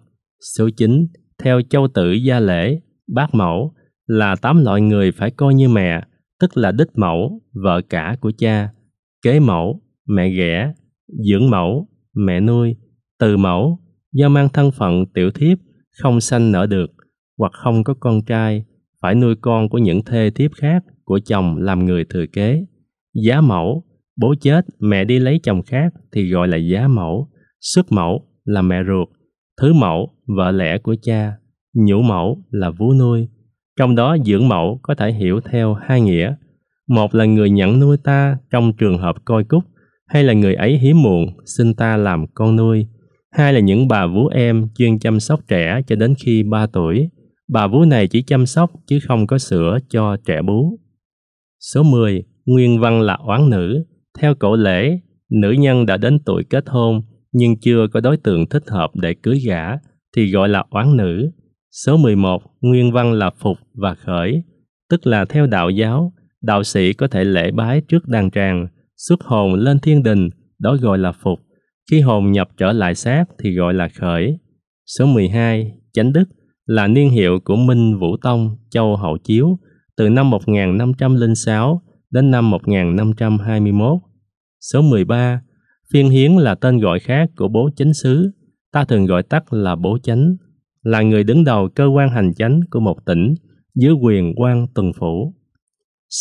số 9 theo châu tử gia lễ bác mẫu là tám loại người phải coi như mẹ tức là đích mẫu vợ cả của cha kế mẫu mẹ ghẻ, dưỡng mẫu, mẹ nuôi, từ mẫu, do mang thân phận tiểu thiếp không sanh nở được hoặc không có con trai phải nuôi con của những thê thiếp khác của chồng làm người thừa kế. Giá mẫu, bố chết mẹ đi lấy chồng khác thì gọi là giá mẫu, xuất mẫu là mẹ ruột, thứ mẫu vợ lẽ của cha, nhũ mẫu là vú nuôi. Trong đó dưỡng mẫu có thể hiểu theo hai nghĩa. Một là người nhận nuôi ta trong trường hợp coi cúc hay là người ấy hiếm muộn xin ta làm con nuôi hai là những bà vú em chuyên chăm sóc trẻ cho đến khi ba tuổi. Bà vú này chỉ chăm sóc chứ không có sữa cho trẻ bú. Số 10. Nguyên văn là oán nữ. Theo cổ lễ, nữ nhân đã đến tuổi kết hôn nhưng chưa có đối tượng thích hợp để cưới gả thì gọi là oán nữ. Số 11. Nguyên văn là phục và khởi, tức là theo đạo giáo, đạo sĩ có thể lễ bái trước đàn tràng xuất hồn lên thiên đình, đó gọi là phục. Khi hồn nhập trở lại xác thì gọi là khởi. Số 12, Chánh Đức là niên hiệu của Minh Vũ Tông, Châu Hậu Chiếu từ năm 1506 đến năm 1521. Số 13, Phiên Hiến là tên gọi khác của bố chánh sứ ta thường gọi tắt là bố chánh, là người đứng đầu cơ quan hành chánh của một tỉnh dưới quyền quan tuần phủ.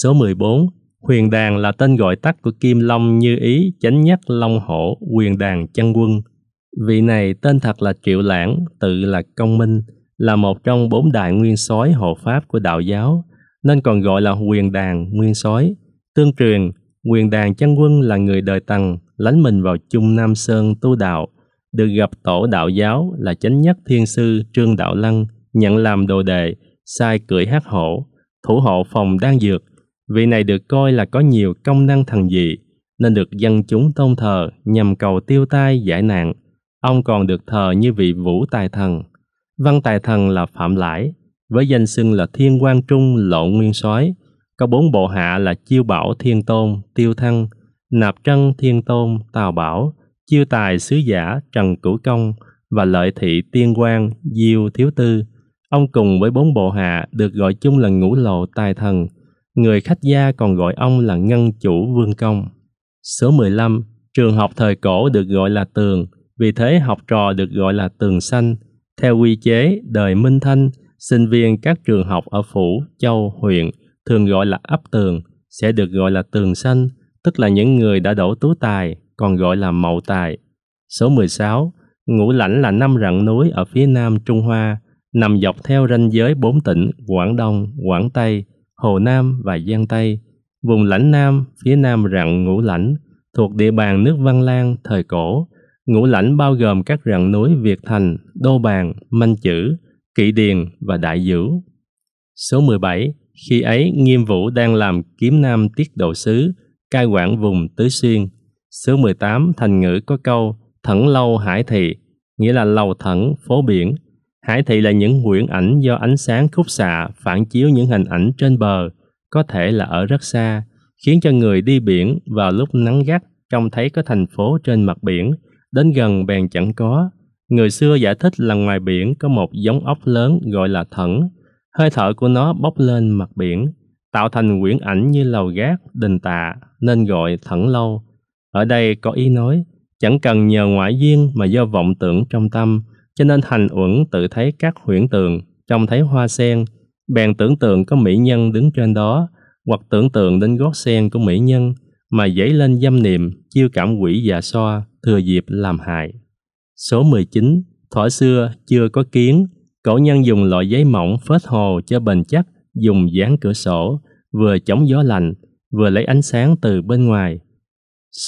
Số 14, Huyền đàn là tên gọi tắt của Kim Long như ý chánh nhất Long Hổ huyền đàn chân quân. Vị này tên thật là Triệu Lãng, tự là Công Minh, là một trong bốn đại nguyên soái hộ pháp của đạo giáo, nên còn gọi là huyền đàn nguyên soái. Tương truyền, huyền đàn chân quân là người đời tầng, lánh mình vào Trung Nam Sơn tu đạo, được gặp tổ đạo giáo là chánh nhất thiên sư Trương Đạo Lăng, nhận làm đồ đệ, sai cưỡi hát hổ, thủ hộ phòng đan dược, Vị này được coi là có nhiều công năng thần dị, nên được dân chúng tôn thờ nhằm cầu tiêu tai giải nạn. Ông còn được thờ như vị vũ tài thần. Văn tài thần là Phạm Lãi, với danh xưng là Thiên Quang Trung Lộ Nguyên Soái, có bốn bộ hạ là Chiêu Bảo Thiên Tôn, Tiêu Thăng, Nạp Trân Thiên Tôn, Tào Bảo, Chiêu Tài Sứ Giả Trần Cửu Công và Lợi Thị Tiên Quang Diêu Thiếu Tư. Ông cùng với bốn bộ hạ được gọi chung là Ngũ Lộ Tài Thần – Người khách gia còn gọi ông là Ngân Chủ Vương Công. Số 15. Trường học thời cổ được gọi là tường, vì thế học trò được gọi là tường xanh. Theo quy chế đời Minh Thanh, sinh viên các trường học ở phủ, châu, huyện thường gọi là ấp tường sẽ được gọi là tường xanh, tức là những người đã đổ tú tài, còn gọi là mậu tài. Số 16. Ngũ Lãnh là năm rặng núi ở phía nam Trung Hoa, nằm dọc theo ranh giới bốn tỉnh Quảng Đông, Quảng Tây, Hồ Nam và Giang Tây, vùng lãnh Nam phía nam rặng Ngũ Lãnh thuộc địa bàn nước Văn Lang thời cổ. Ngũ Lãnh bao gồm các rặng núi Việt Thành, Đô Bàn, Manh Chữ, Kỵ Điền và Đại Dữ. Số 17, khi ấy Nghiêm Vũ đang làm kiếm nam tiết độ sứ, cai quản vùng Tứ Xuyên. Số 18 thành ngữ có câu thẩn lâu hải thị, nghĩa là lầu thẩn, phố biển, Hải thị là những quyển ảnh do ánh sáng khúc xạ phản chiếu những hình ảnh trên bờ, có thể là ở rất xa, khiến cho người đi biển vào lúc nắng gắt trông thấy có thành phố trên mặt biển, đến gần bèn chẳng có. Người xưa giải thích là ngoài biển có một giống ốc lớn gọi là thẩn, hơi thở của nó bốc lên mặt biển, tạo thành quyển ảnh như lầu gác, đình tạ nên gọi thẩn lâu. Ở đây có ý nói, chẳng cần nhờ ngoại duyên mà do vọng tưởng trong tâm, cho nên hành uẩn tự thấy các huyễn tường trông thấy hoa sen, bèn tưởng tượng có mỹ nhân đứng trên đó, hoặc tưởng tượng đến gót sen của mỹ nhân mà dấy lên dâm niệm, chiêu cảm quỷ già dạ so, thừa dịp làm hại. Số 19. Thỏa xưa chưa có kiến, cổ nhân dùng loại giấy mỏng phết hồ cho bền chắc, dùng dán cửa sổ, vừa chống gió lạnh, vừa lấy ánh sáng từ bên ngoài.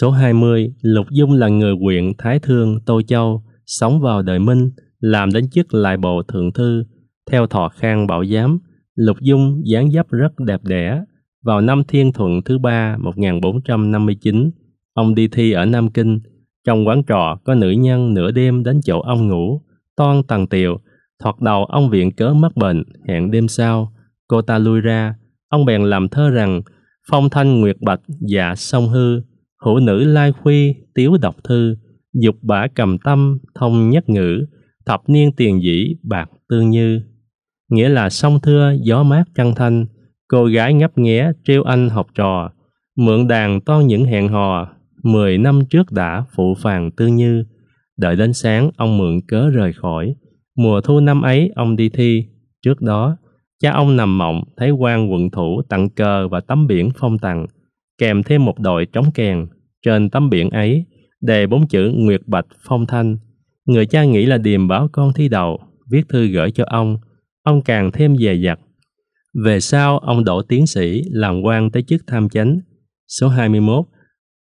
Số 20. Lục Dung là người huyện Thái Thương, Tô Châu, sống vào đời Minh, làm đến chức lại bộ thượng thư, theo thọ khang bảo giám, Lục Dung dáng dấp rất đẹp đẽ. Vào năm Thiên Thuận thứ ba 1459, ông đi thi ở Nam Kinh. Trong quán trọ có nữ nhân nửa đêm đến chỗ ông ngủ, toan tầng tiều, thoạt đầu ông viện cớ mắc bệnh, hẹn đêm sau. Cô ta lui ra, ông bèn làm thơ rằng phong thanh nguyệt bạch dạ sông hư, hữu nữ lai khuy tiếu đọc thư, dục bả cầm tâm, thông nhất ngữ, thập niên tiền dĩ, bạc tương như. Nghĩa là sông thưa, gió mát chân thanh, cô gái ngấp nghé trêu anh học trò, mượn đàn to những hẹn hò, mười năm trước đã phụ phàng tương như. Đợi đến sáng, ông mượn cớ rời khỏi. Mùa thu năm ấy, ông đi thi. Trước đó, cha ông nằm mộng thấy quan quận thủ tặng cờ và tấm biển phong tặng, kèm thêm một đội trống kèn. Trên tấm biển ấy, đề bốn chữ Nguyệt Bạch Phong Thanh. Người cha nghĩ là điềm báo con thi đầu, viết thư gửi cho ông. Ông càng thêm dè dặt. Về sau, ông đỗ tiến sĩ, làm quan tới chức tham chánh. Số 21,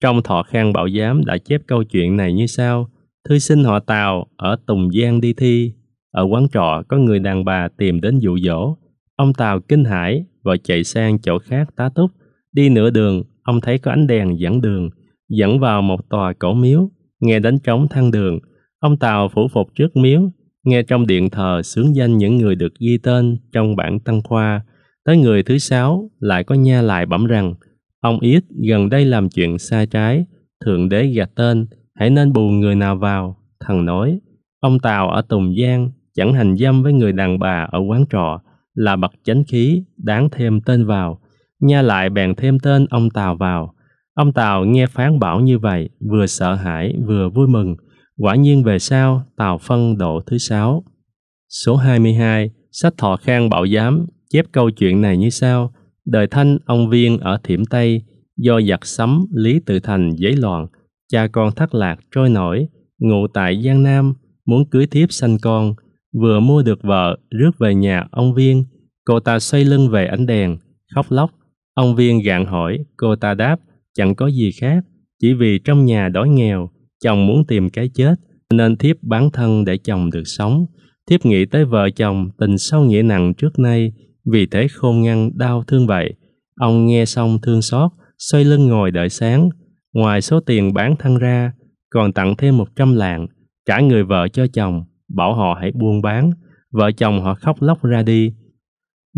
trong thọ khang bảo giám đã chép câu chuyện này như sau. Thư sinh họ tàu ở Tùng Giang đi thi. Ở quán trọ có người đàn bà tìm đến dụ dỗ. Ông tàu kinh hãi và chạy sang chỗ khác tá túc. Đi nửa đường, ông thấy có ánh đèn dẫn đường dẫn vào một tòa cổ miếu, nghe đánh trống thăng đường. Ông Tào phủ phục trước miếu, nghe trong điện thờ sướng danh những người được ghi tên trong bản tăng khoa. Tới người thứ sáu lại có nha lại bẩm rằng ông Yết gần đây làm chuyện sai trái, thượng đế gạt tên, hãy nên bù người nào vào. Thằng nói, ông Tào ở Tùng Giang chẳng hành dâm với người đàn bà ở quán trọ là bậc chánh khí đáng thêm tên vào. Nha lại bèn thêm tên ông Tào vào Ông Tào nghe phán bảo như vậy, vừa sợ hãi vừa vui mừng. Quả nhiên về sau, Tào phân độ thứ sáu. Số 22, sách Thọ Khang Bảo Giám, chép câu chuyện này như sau. Đời thanh ông Viên ở Thiểm Tây, do giặc sấm Lý Tự Thành giấy loạn, cha con thất lạc trôi nổi, ngụ tại Giang Nam, muốn cưới thiếp sanh con, vừa mua được vợ, rước về nhà ông Viên, cô ta xoay lưng về ánh đèn, khóc lóc. Ông Viên gạn hỏi, cô ta đáp, chẳng có gì khác, chỉ vì trong nhà đói nghèo, chồng muốn tìm cái chết, nên thiếp bán thân để chồng được sống. Thiếp nghĩ tới vợ chồng tình sâu nghĩa nặng trước nay, vì thế khôn ngăn đau thương vậy. Ông nghe xong thương xót, xoay lưng ngồi đợi sáng. Ngoài số tiền bán thân ra, còn tặng thêm một trăm lạng, trả người vợ cho chồng, bảo họ hãy buôn bán. Vợ chồng họ khóc lóc ra đi.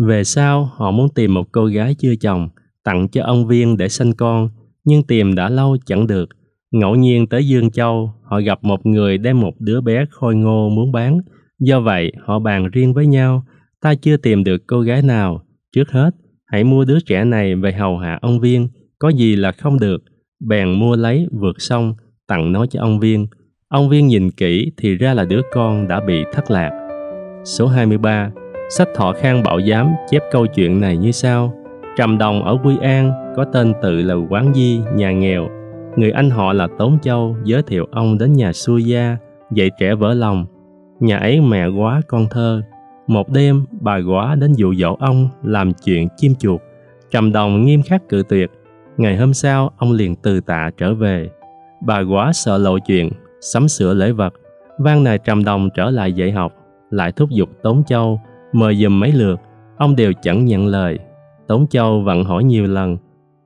Về sau, họ muốn tìm một cô gái chưa chồng, tặng cho ông Viên để sanh con, nhưng tìm đã lâu chẳng được. Ngẫu nhiên tới Dương Châu, họ gặp một người đem một đứa bé khôi ngô muốn bán. Do vậy, họ bàn riêng với nhau, ta chưa tìm được cô gái nào. Trước hết, hãy mua đứa trẻ này về hầu hạ ông Viên, có gì là không được. Bèn mua lấy vượt xong, tặng nó cho ông Viên. Ông Viên nhìn kỹ thì ra là đứa con đã bị thất lạc. Số 23. Sách Thọ Khang Bảo Giám chép câu chuyện này như sau. Trầm Đồng ở Quy An có tên tự là Quán Di, nhà nghèo. Người anh họ là Tốn Châu giới thiệu ông đến nhà xua gia, dạy trẻ vỡ lòng. Nhà ấy mẹ quá con thơ. Một đêm, bà quá đến dụ dỗ ông làm chuyện chim chuột. Trầm Đồng nghiêm khắc cự tuyệt. Ngày hôm sau, ông liền từ tạ trở về. Bà quá sợ lộ chuyện, sắm sửa lễ vật. Van nài Trầm Đồng trở lại dạy học, lại thúc giục Tốn Châu, mời dùm mấy lượt. Ông đều chẳng nhận lời, Tống Châu vặn hỏi nhiều lần.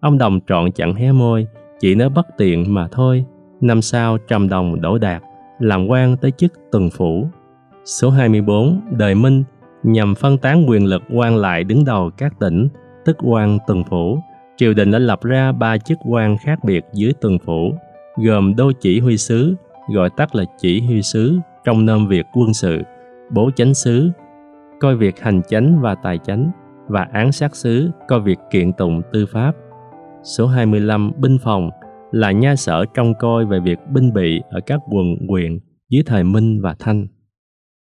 Ông Đồng trọn chẳng hé môi, chỉ nói bất tiện mà thôi. Năm sau Trầm Đồng đổ đạt, làm quan tới chức tuần phủ. Số 24, Đời Minh, nhằm phân tán quyền lực quan lại đứng đầu các tỉnh, tức quan tuần phủ. Triều đình đã lập ra ba chức quan khác biệt dưới tuần phủ, gồm đô chỉ huy sứ, gọi tắt là chỉ huy sứ trong nôm việc quân sự, bố chánh sứ, coi việc hành chánh và tài chánh, và án sát xứ có việc kiện tụng tư pháp. Số 25 binh phòng là nha sở trông coi về việc binh bị ở các quận huyện dưới thời Minh và Thanh.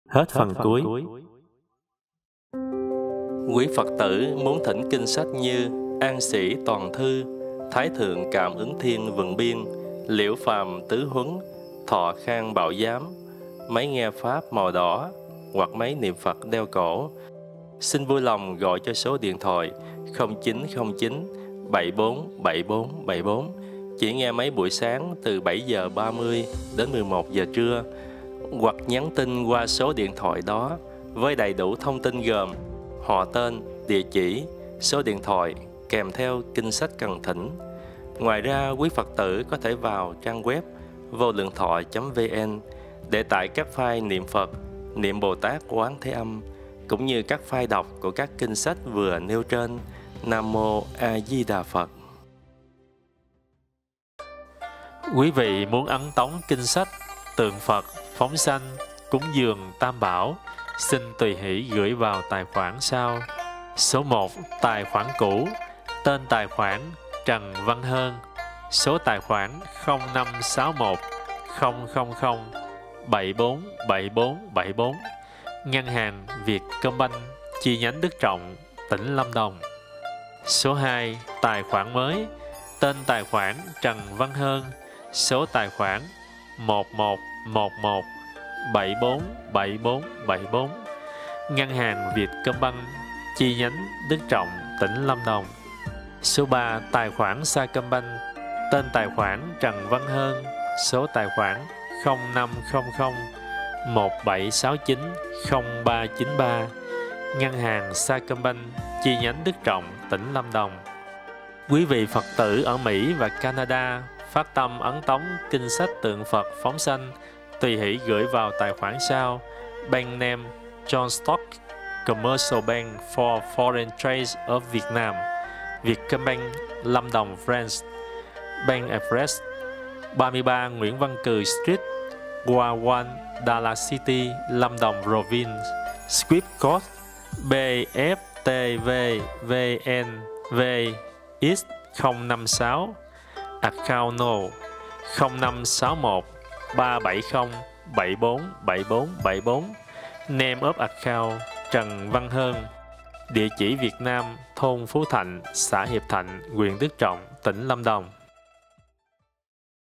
Hết phần cuối. Quý Phật tử muốn thỉnh kinh sách như An Sĩ Toàn Thư, Thái Thượng Cảm ứng Thiên Vườn Biên, Liễu Phàm Tứ Huấn, Thọ Khang Bảo Giám, Máy nghe Pháp Màu Đỏ, hoặc máy niệm Phật đeo cổ xin vui lòng gọi cho số điện thoại 0909 74 74 74 chỉ nghe mấy buổi sáng từ 7 giờ 30 đến 11 giờ trưa hoặc nhắn tin qua số điện thoại đó với đầy đủ thông tin gồm họ tên, địa chỉ, số điện thoại kèm theo kinh sách cần thỉnh. Ngoài ra, quý Phật tử có thể vào trang web vô lượng thọ.vn để tải các file niệm Phật, niệm Bồ Tát Quán Thế Âm cũng như các file đọc của các kinh sách vừa nêu trên. Nam mô A Di Đà Phật. Quý vị muốn ấn tống kinh sách, tượng Phật, phóng sanh, cúng dường Tam Bảo, xin tùy hỷ gửi vào tài khoản sau. Số 1. Tài khoản cũ Tên tài khoản Trần Văn Hơn Số tài khoản 0561 000 747474 Ngân hàng Việt Công Banh chi nhánh Đức Trọng, tỉnh Lâm Đồng. Số 2. Tài khoản mới Tên tài khoản Trần Văn Hơn Số tài khoản 1111747474. Ngân hàng Việt Công Banh chi nhánh Đức Trọng, tỉnh Lâm Đồng. Số 3. Tài khoản Sa Sacombank Tên tài khoản Trần Văn Hơn Số tài khoản 0500 1769 0393 Ngân hàng Sacombank chi nhánh Đức Trọng, tỉnh Lâm Đồng. Quý vị Phật tử ở Mỹ và Canada phát tâm ấn tống kinh sách tượng Phật phóng sanh tùy hỷ gửi vào tài khoản sau Bank name John Stock Commercial Bank for Foreign Trade of Vietnam Vietcombank Lâm Đồng, France Bank Express 33 Nguyễn Văn Cừ Street Guawan, Dallas City, Lâm Đồng Province, Script Code BFTVVNV X056 Account No 0561 370 747474 Name of account Trần Văn Hơn Địa chỉ Việt Nam, thôn Phú Thạnh, xã Hiệp Thạnh, huyện Đức Trọng, tỉnh Lâm Đồng